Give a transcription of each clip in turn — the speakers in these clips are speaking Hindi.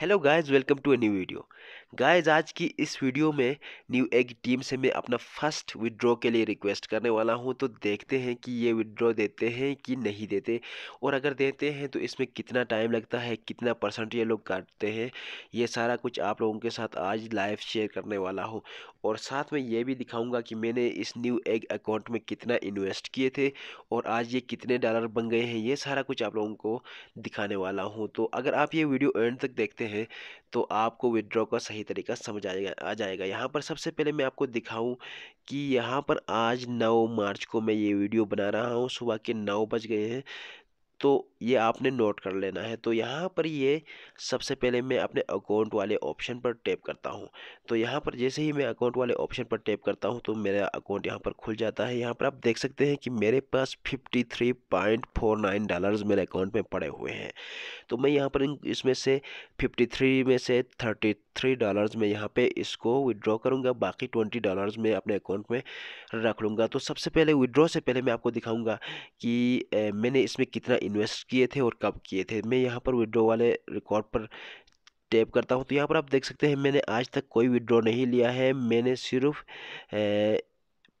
hello guys welcome to a new video guys आज की इस वीडियो में न्यू एग टीम से मैं अपना फर्स्ट विड्रॉ के लिए रिक्वेस्ट करने वाला हूं तो देखते हैं कि ये विड्रॉ देते हैं कि नहीं देते और अगर देते हैं तो इसमें कितना टाइम लगता है कितना परसेंट ये लोग काटते हैं ये सारा कुछ आप लोगों के साथ आज लाइव शेयर करने वाला हूँ और साथ में ये भी दिखाऊँगा कि मैंने इस न्यू एग अकाउंट में कितना इन्वेस्ट किए थे और आज ये कितने डॉलर बन गए हैं ये सारा कुछ आप लोगों को दिखाने वाला हूँ तो अगर आप ये वीडियो एंड तक देखते सकते हैं तो आपको विदड्रॉ का सही तरीका समझ आएगा आ जाएगा यहाँ पर सबसे पहले मैं आपको दिखाऊं कि यहाँ पर आज नौ मार्च को मैं ये वीडियो बना रहा हूँ सुबह के नौ बज गए हैं तो ये आपने नोट कर लेना है तो यहाँ पर ये सबसे पहले मैं अपने अकाउंट वाले ऑप्शन पर टैप करता हूँ तो यहाँ पर जैसे ही मैं अकाउंट वाले ऑप्शन पर टैप करता हूँ तो मेरा अकाउंट यहाँ पर खुल जाता है यहाँ पर आप देख सकते हैं कि मेरे पास fifty three point four nine dollars मेरे अकाउंट में पड़े हुए हैं तो मैं यहाँ पर इसमें से फिफ्टी थ्री में से थर्टी थ्री डॉलर्स में यहाँ पे इसको विदड्रॉ करूँगा बाकी ट्वेंटी डॉलर्स में अपने अकाउंट में रख लूँगा तो सबसे पहले विदड्रॉ से पहले मैं आपको दिखाऊँगा कि मैंने इसमें कितना इन्वेस्ट किए थे और कब किए थे मैं यहाँ पर विड्रो वाले रिकॉर्ड पर टैप करता हूँ तो यहाँ पर आप देख सकते हैं मैंने आज तक कोई विड्रो नहीं लिया है मैंने सिर्फ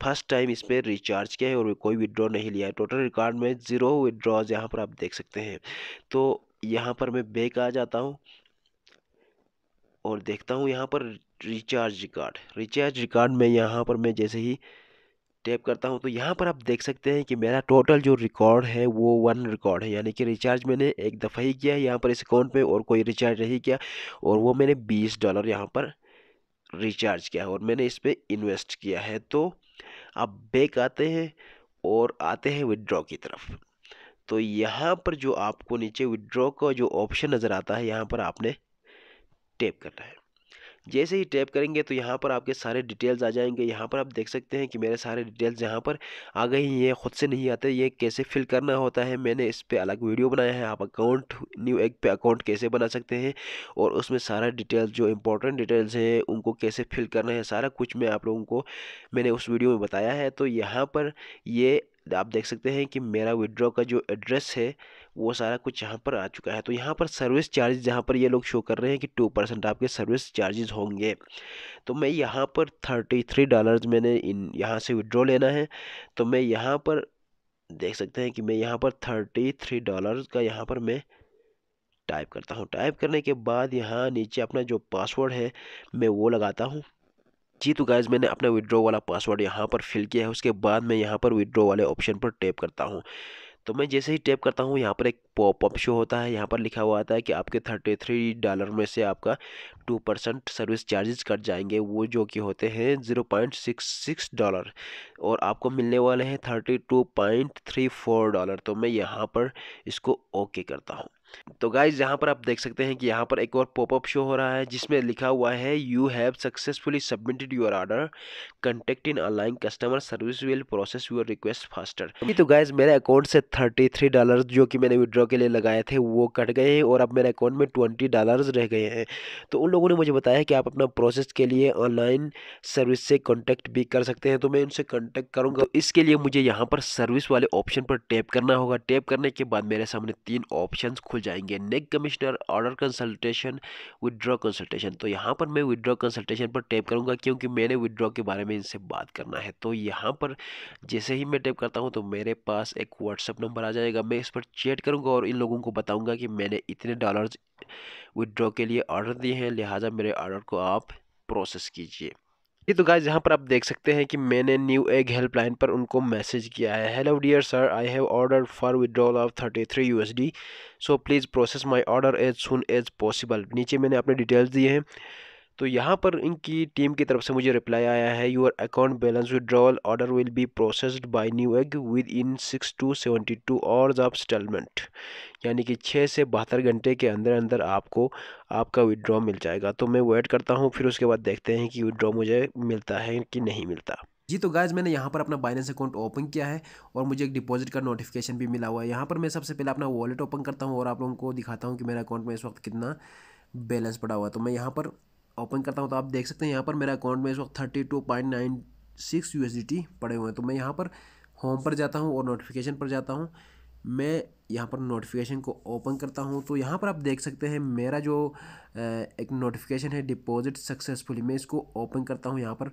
फर्स्ट टाइम इस पर रिचार्ज किया है और कोई विड्रॉ नहीं लिया है टोटल रिकॉर्ड में ज़ीरो विड्रॉज यहाँ पर आप देख सकते हैं तो यहाँ पर मैं बैक आ जाता हूँ और देखता हूँ यहाँ पर रिचार्ज रिकॉर्ड रिचार्ज रिकॉर्ड में यहाँ पर मैं जैसे ही टैप करता हूँ तो यहाँ पर आप देख सकते हैं कि मेरा टोटल जो रिकॉर्ड है वो वन रिकॉर्ड है यानी कि रिचार्ज मैंने एक दफ़ा ही किया है यहाँ पर इस अकाउंट में और कोई रिचार्ज नहीं किया और वो मैंने बीस डॉलर यहाँ पर रिचार्ज किया है और मैंने इस पर इन्वेस्ट किया है तो आप बैक आते हैं और आते हैं विदड्रॉ की तरफ तो यहाँ पर जो आपको नीचे विदड्रॉ का जो ऑप्शन नज़र आता है यहाँ पर आपने टैप करना है जैसे ही टैप करेंगे तो यहाँ पर आपके सारे डिटेल्स आ जाएंगे यहाँ पर आप देख सकते हैं कि मेरे सारे डिटेल्स यहाँ पर आ गई ये ख़ुद से नहीं आते ये कैसे फिल करना होता है मैंने इस पर अलग वीडियो बनाया है आप अकाउंट न्यू एग पे अकाउंट कैसे बना सकते हैं और उसमें सारा डिटेल्स जो इंपॉर्टेंट डिटेल्स हैं उनको कैसे फिल करना है सारा कुछ मैं आप लोगों को मैंने उस वीडियो में बताया है तो यहाँ पर ये आप देख सकते हैं कि मेरा विड्रॉ का जो एड्रेस है वो सारा कुछ यहाँ पर आ चुका है तो यहाँ पर सर्विस चार्ज जहाँ पर ये लोग शो कर रहे हैं कि टू परसेंट आपके सर्विस चार्जेस होंगे तो मैं यहाँ पर थर्टी थ्री डॉलर्स मैंने इन यहाँ से विड्रॉ लेना है तो मैं यहाँ पर देख सकते हैं कि मैं यहाँ पर थर्टी थ्री डॉलर का यहाँ पर मैं टाइप करता हूँ टाइप करने के बाद यहाँ नीचे अपना जो पासवर्ड है मैं वो लगाता हूँ जी तो गाइज मैंने अपना विड्रो वाला पासवर्ड यहाँ पर फिल किया है उसके बाद मैं यहाँ पर विड्रॉ वाले ऑप्शन पर टैप करता हूँ तो मैं जैसे ही टैप करता हूँ यहाँ पर एक पॉपअप शो होता है यहाँ पर लिखा हुआ आता है कि आपके थर्टी थ्री डॉलर में से आपका two percent service charges cut जाएंगे वो जो कि होते हैं zero point six six dollar और आपको मिलने वाले हैं thirty two point three four dollar तो मैं यहाँ पर इसको ओके करता हूँ तो गाइज यहाँ पर आप देख सकते हैं कि यहाँ पर एक और पॉपअप शो हो रहा है जिसमें लिखा हुआ है you have successfully submitted your order contact in online customer service will process your request faster तो गाइज मेरे अकाउंट से थर्टी थ्री डॉलर जो कि मैंने विड्रॉ ज़ीरो के लिए लगाए थे वो कट गए हैं और अब मेरे अकाउंट में ट्वेंटी डॉलर्स रह गए हैं तो उन लोगों ने मुझे बताया कि आप अपना प्रोसेस के लिए ऑनलाइन सर्विस से कॉन्टैक्ट भी कर सकते हैं तो मैं उनसे कॉन्टैक्ट करूँगा तो इसके लिए मुझे यहाँ पर सर्विस वाले ऑप्शन पर टैप करना होगा टैप करने के बाद मेरे सामने तीन ऑप्शन खुल जाएंगे neck commissioner order consultation withdraw consultation तो यहाँ पर मैं विदड्रॉ कंसल्टेशन पर टैप करूँगा क्योंकि मैंने विदड्रॉ के बारे में इनसे बात करना है तो यहाँ पर जैसे ही मैं टैप करता हूँ तो मेरे पास एक व्हाट्सअप नंबर आ जाएगा मैं इस पर चैट करूँगा और इन लोगों को बताऊंगा कि मैंने इतने डॉलर्स विदड्रॉ के लिए ऑर्डर दिए हैं लिहाजा मेरे ऑर्डर को आप प्रोसेस कीजिए ये तो गाइज यहाँ पर आप देख सकते हैं कि मैंने न्यू एग हेल्पलाइन पर उनको मैसेज किया है hello dear sir I have order for withdrawal of thirty three U so please process my order as soon as possible नीचे मैंने अपने डिटेल्स दिए हैं तो यहाँ पर इनकी टीम की तरफ से मुझे रिप्लाई आया है your account balance withdrawal order will be processed by Newegg within six to seventy two hours of settlement यानी कि छः से बहत्तर घंटे के अंदर अंदर आपको आपका विदड्रॉ मिल जाएगा तो मैं वेट करता हूँ फिर उसके बाद देखते हैं कि विदड्रॉ मुझे मिलता है कि नहीं मिलता जी तो गाइज मैंने यहाँ पर अपना बाइनेंस अकाउंट ओपन किया है और मुझे एक डिपॉजिट का नोटिफिकेशन भी मिला हुआ है यहाँ पर मैं सबसे पहले अपना वॉलेट ओपन करता हूँ और आप लोगों को दिखाता हूँ कि मेरा अकाउंट में इस वक्त कितना बैलेंस पड़ा हुआ है तो मैं यहाँ पर ओपन करता हूँ तो आप देख सकते हैं यहाँ पर मेरा अकाउंट में इस वक्त thirty two point nine six U पड़े हुए हैं तो मैं यहाँ पर होम पर जाता हूँ और नोटिफिकेशन पर जाता हूँ मैं यहाँ पर नोटिफिकेशन को ओपन करता हूँ तो यहाँ पर आप देख सकते हैं मेरा जो एक नोटिफिकेशन है डिपॉजिट सक्सेसफुली मैं इसको ओपन करता हूँ यहाँ पर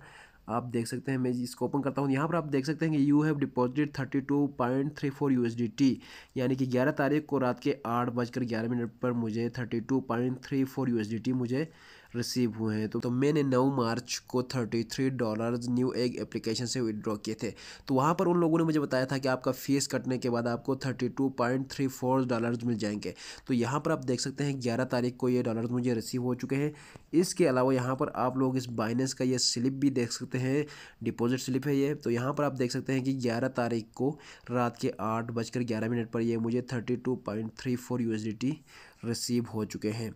आप देख सकते हैं मैं इसको ओपन करता हूँ यहाँ पर आप देख सकते हैं कि you have deposited thirty two point three four U S D T यानी कि ग्यारह तारीख को रात के आठ बजकर ग्यारह मिनट पर मुझे thirty two point three four U S D T मुझे रिसीव हुए हैं तो, तो मैंने नौ मार्च को thirty three dollar Newegg application से विदड्रॉ किए थे तो वहाँ पर उन लोगों ने मुझे बताया था कि आपका फीस कटने के बाद आपको thirty two point three four dollar मिल जाएंगे तो यहाँ पर आप देख सकते हैं ग्यारह तारीख को ये डॉलर मुझे रिसीव हो चुके हैं इसके अलावा यहाँ पर आप लोग इस बाइनेंस का ये स्लिप भी देख सकते हैं डिपॉजिट स्लिप है ये तो यहाँ पर आप देख सकते हैं कि ग्यारह तारीख को रात के आठ बजकर ग्यारह मिनट पर ये मुझे thirty two point three four U S D T receive हो चुके हैं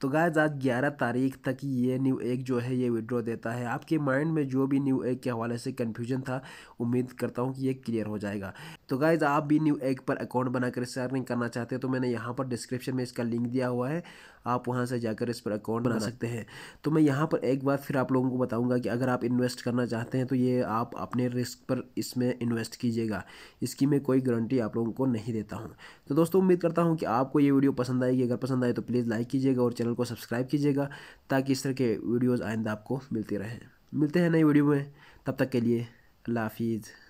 तो गायज आज 11 तारीख तक ये न्यू एग जो है ये विड्रॉ देता है आपके माइंड में जो भी न्यू एग के हवाले से कन्फ्यूजन था उम्मीद करता हूँ कि ये क्लियर हो जाएगा तो गायज आप भी न्यू एग पर अकाउंट बनाकर शेयरिंग करना चाहते हैं तो मैंने यहाँ पर डिस्क्रिप्शन में इसका लिंक दिया हुआ है आप वहाँ से जाकर इस पर अकाउंट बना सकते हैं तो मैं यहाँ पर एक बार फिर आप लोगों को बताऊँगा कि अगर आप इन्वेस्ट करना चाहते हैं तो ये आप अपने रिस्क पर इसमें इन्वेस्ट कीजिएगा इसकी मैं कोई गारंटी आप लोगों को नहीं देता हूँ तो दोस्तों उम्मीद करता हूँ कि आपको ये वीडियो पसंद आएगी अगर पसंद आए तो प्लीज़ लाइक कीजिएगा और चैनल को सब्सक्राइब कीजिएगा ताकि इस तरह के वीडियोज़ आइंदा आपको मिलते रहें मिलते हैं नई वीडियो में तब तक के लिए अल्लाह हाफिज़